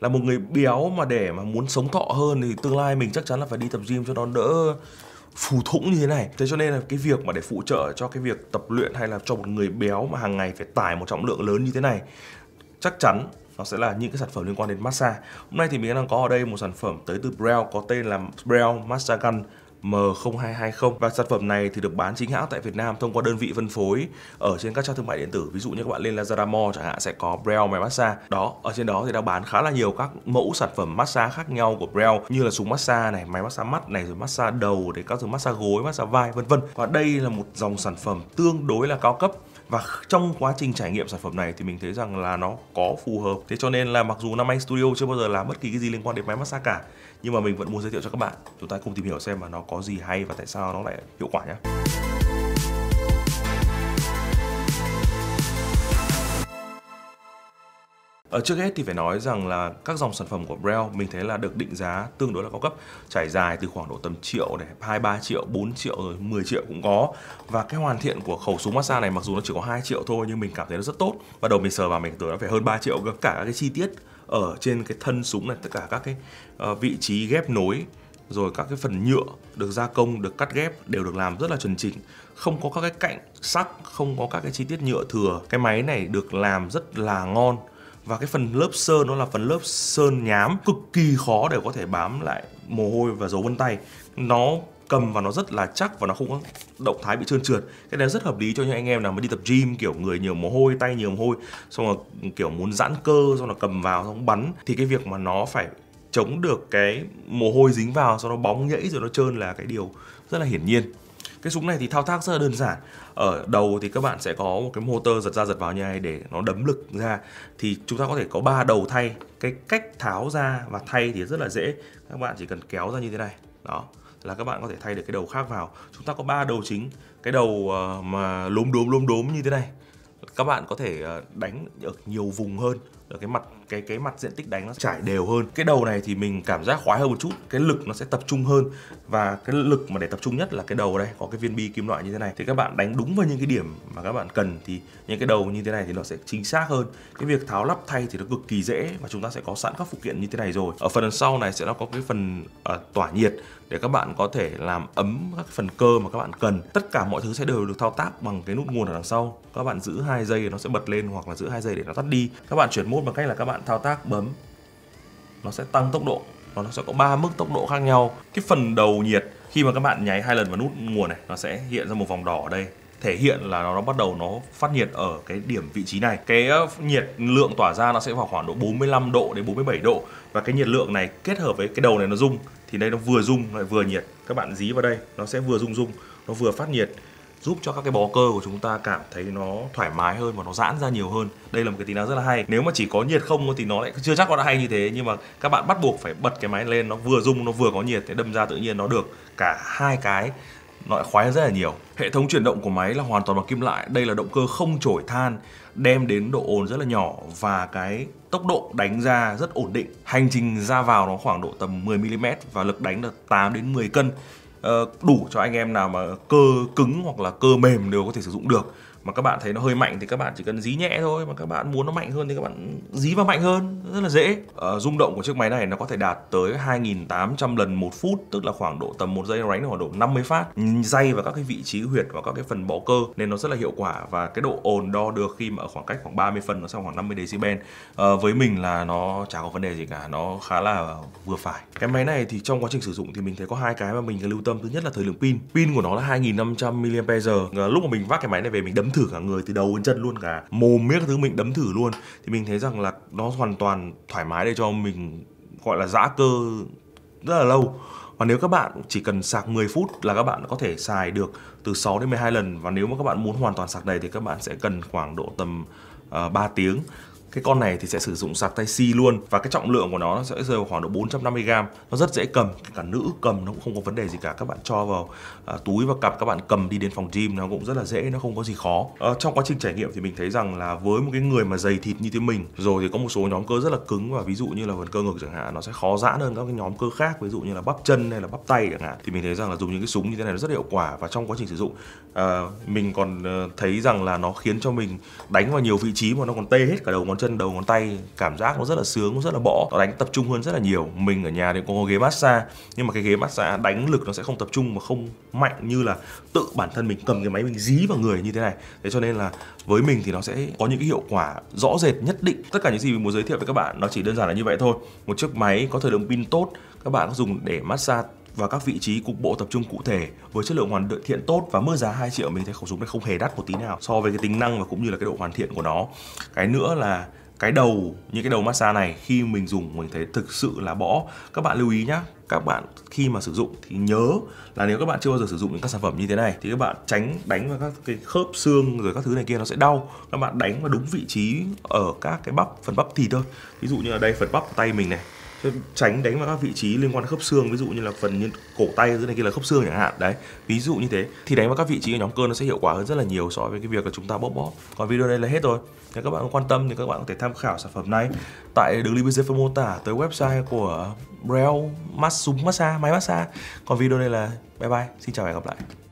là một người béo mà để mà muốn sống thọ hơn thì tương lai mình chắc chắn là phải đi tập gym cho nó đỡ phù thủng như thế này thế cho nên là cái việc mà để phụ trợ cho cái việc tập luyện hay là cho một người béo mà hàng ngày phải tải một trọng lượng lớn như thế này chắc chắn nó sẽ là những cái sản phẩm liên quan đến massage hôm nay thì mình đang có ở đây một sản phẩm tới từ Braille có tên là Braille Massage Gun M0220 và sản phẩm này thì được bán chính hãng tại Việt Nam thông qua đơn vị phân phối ở trên các trang thương mại điện tử ví dụ như các bạn lên Lazada Mall chẳng hạn sẽ có Braille máy massage đó ở trên đó thì đang bán khá là nhiều các mẫu sản phẩm massage khác nhau của Braille như là súng massage này máy massage mắt này rồi massage đầu để các thứ massage gối massage vai vân vân và đây là một dòng sản phẩm tương đối là cao cấp và trong quá trình trải nghiệm sản phẩm này thì mình thấy rằng là nó có phù hợp thế cho nên là mặc dù năm anh studio chưa bao giờ làm bất kỳ cái gì liên quan đến máy massage cả nhưng mà mình vẫn muốn giới thiệu cho các bạn chúng ta cùng tìm hiểu xem mà nó có gì hay và tại sao nó lại hiệu quả nhé Ở ờ, trước hết thì phải nói rằng là các dòng sản phẩm của Brell mình thấy là được định giá tương đối là cao cấp, trải dài từ khoảng độ tầm triệu này, 2 3 triệu, 4 triệu rồi 10 triệu cũng có. Và cái hoàn thiện của khẩu súng massage này mặc dù nó chỉ có 2 triệu thôi nhưng mình cảm thấy nó rất tốt. Và đầu mình sờ vào mình tưởng nó phải hơn 3 triệu cả các cái chi tiết ở trên cái thân súng này, tất cả các cái ờ, vị trí ghép nối rồi các cái phần nhựa được gia công, được cắt ghép đều được làm rất là chuẩn chỉnh, không có các cái cạnh sắc, không có các cái chi tiết nhựa thừa. Cái máy này được làm rất là ngon và cái phần lớp sơn nó là phần lớp sơn nhám cực kỳ khó để có thể bám lại mồ hôi và dấu vân tay nó cầm và nó rất là chắc và nó không có động thái bị trơn trượt cái này rất hợp lý cho những anh em nào mới đi tập gym kiểu người nhiều mồ hôi tay nhiều mồ hôi xong rồi kiểu muốn giãn cơ xong là cầm vào xong bắn thì cái việc mà nó phải chống được cái mồ hôi dính vào sau nó bóng nhẫy rồi nó trơn là cái điều rất là hiển nhiên cái súng này thì thao tác rất là đơn giản ở đầu thì các bạn sẽ có một cái motor giật ra giật vào như này để nó đấm lực ra thì chúng ta có thể có ba đầu thay cái cách tháo ra và thay thì rất là dễ các bạn chỉ cần kéo ra như thế này đó là các bạn có thể thay được cái đầu khác vào chúng ta có ba đầu chính cái đầu ờ, mà lốm đốm lốm đốm như thế này các bạn có thể ờ, đánh ở nhiều vùng hơn Ờ, cái mặt cái cái mặt diện tích đánh nó trải đều hơn cái đầu này thì mình cảm giác khoái hơn một chút cái lực nó sẽ tập trung hơn và cái lực mà để tập trung nhất là cái đầu đây có cái viên bi kim loại như thế này thì các bạn đánh đúng vào những cái điểm mà các bạn cần thì những cái đầu như thế này thì nó sẽ chính xác hơn cái việc tháo lắp thay thì nó cực kỳ dễ và chúng ta sẽ có sẵn các phụ kiện như thế này rồi ở phần sau này sẽ nó có cái phần uh, tỏa nhiệt để các bạn có thể làm ấm các phần cơ mà các bạn cần tất cả mọi thứ sẽ đều được thao tác bằng cái nút nguồn ở đằng sau các bạn giữ hai giây nó sẽ bật lên hoặc là giữ hai giây để nó tắt đi các bạn chuyển mô mode bằng cách là các bạn thao tác bấm nó sẽ tăng tốc độ nó sẽ có ba mức tốc độ khác nhau cái phần đầu nhiệt khi mà các bạn nháy hai lần vào nút nguồn này nó sẽ hiện ra một vòng đỏ ở đây thể hiện là nó, nó bắt đầu nó phát nhiệt ở cái điểm vị trí này cái ờ, nhiệt lượng tỏa ra nó sẽ vào khoảng độ 45 độ đến 47 độ và cái nhiệt lượng này kết hợp với cái đầu này nó rung thì đây nó vừa rung lại vừa nhiệt các bạn dí vào đây nó sẽ vừa rung rung nó vừa phát nhiệt giúp cho các cái bó cơ của chúng ta cảm thấy nó thoải mái hơn và nó giãn ra nhiều hơn đây là một cái tính năng rất là hay nếu mà chỉ có nhiệt không thì nó lại chưa chắc nó đã hay như thế nhưng mà các bạn bắt buộc phải bật cái máy lên nó vừa rung nó vừa có nhiệt để đâm ra tự nhiên nó được cả hai cái nó lại khoái rất là nhiều hệ thống chuyển động của máy là hoàn toàn bằng kim loại đây là động cơ không trổi than đem đến độ ồn rất là nhỏ và cái tốc độ đánh ra rất ổn định hành trình ra vào nó khoảng độ tầm 10 mm và lực đánh là 8 đến 10 cân Ờ, đủ cho anh em nào mà cơ cứng hoặc là cơ mềm đều có thể sử dụng được mà các bạn thấy nó hơi mạnh thì các bạn chỉ cần dí nhẹ thôi mà các bạn muốn nó mạnh hơn thì các bạn dí vào mạnh hơn rất là dễ ờ, rung động của chiếc máy này nó có thể đạt tới 2.800 lần một phút tức là khoảng độ tầm một giây đánh khoảng độ 50 phát dây vào các cái vị trí huyệt và các cái phần bó cơ nên nó rất là hiệu quả và cái độ ồn đo được khi mà ở khoảng cách khoảng 30 phân nó sau khoảng 50 decibel ờ, với mình là nó chả có vấn đề gì cả nó khá là vừa phải cái máy này thì trong quá trình sử dụng thì mình thấy có hai cái mà mình lưu tâm thứ nhất là thời lượng pin pin của nó là 2500 mAh ờ, lúc mà mình vác cái máy này về mình đấm thử cả người từ đầu đến chân luôn cả mồm miếc thứ mình đấm thử luôn thì mình thấy rằng là nó hoàn toàn thoải mái để cho mình gọi là giã cơ rất là lâu và nếu các bạn chỉ cần sạc 10 phút là các bạn có thể xài được từ 6 đến 12 lần và nếu mà các bạn muốn hoàn toàn sạc đầy thì các bạn sẽ cần khoảng độ tầm uh, ờ, 3 tiếng cái con này thì sẽ sử dụng sạc tai C luôn và cái trọng lượng của nó sẽ rơi vào khoảng độ 450 g. Nó rất dễ cầm, cả nữ cầm nó cũng không có vấn đề gì cả. Các bạn cho vào à, túi và cặp các bạn cầm đi đến phòng gym nó cũng rất là dễ, nó không có gì khó. À, trong quá trình trải nghiệm thì mình thấy rằng là với một cái người mà dày thịt như thế mình rồi thì có một số nhóm cơ rất là cứng và ví dụ như là phần cơ ngực chẳng hạn nó sẽ khó giãn hơn các cái nhóm cơ khác ví dụ như là bắp chân hay là bắp tay chẳng hạn thì mình thấy rằng là dùng những cái súng như thế này nó rất hiệu quả và trong quá trình sử dụng à, mình còn ờ, thấy rằng là nó khiến cho mình đánh vào nhiều vị trí mà nó còn tê hết cả đầu ngón chân đầu ngón tay cảm giác nó rất là sướng nó rất là bõ nó đánh tập trung hơn rất là nhiều mình ở nhà thì có ghế massage nhưng mà cái ghế massage đánh lực nó sẽ không tập trung và không mạnh như là tự bản thân mình cầm cái máy mình dí vào người như thế này thế cho nên là với mình thì nó sẽ có những cái hiệu quả rõ rệt nhất định tất cả những gì mình muốn giới thiệu với các bạn nó chỉ đơn giản là như vậy thôi một chiếc máy có thời lượng pin tốt các bạn có dùng để massage và các vị trí cục bộ tập trung cụ thể với chất lượng hoàn thiện tốt và mức giá 2 triệu mình thấy khẩu súng này không hề đắt một tí nào so với cái tính năng và cũng như là cái độ hoàn thiện của nó cái nữa là cái đầu như cái đầu massage này khi mình dùng mình thấy thực sự là bỏ các bạn lưu ý nhá các bạn khi mà sử dụng thì nhớ là nếu các bạn chưa bao giờ sử dụng những các sản phẩm như thế này thì các bạn tránh đánh vào các cái khớp xương rồi các thứ này kia nó sẽ đau các bạn đánh vào đúng vị trí ở các cái bắp phần bắp thịt thôi ví dụ như là đây phần bắp tay mình này tránh đánh vào các vị trí liên quan đến khớp xương ví dụ như là phần như cổ tay dưới này kia là khớp xương chẳng hạn đấy ví dụ như thế thì đánh vào các vị trí ở nhóm cơ nó sẽ hiệu quả hơn rất là nhiều so với cái việc là chúng ta bóp bóp còn video đây là hết rồi nếu các bạn quan tâm thì các bạn có thể tham khảo sản phẩm này tại đường link bên dưới phần mô tả tới website của Braille Massage máy massage còn video đây là bye bye xin chào và hẹn gặp lại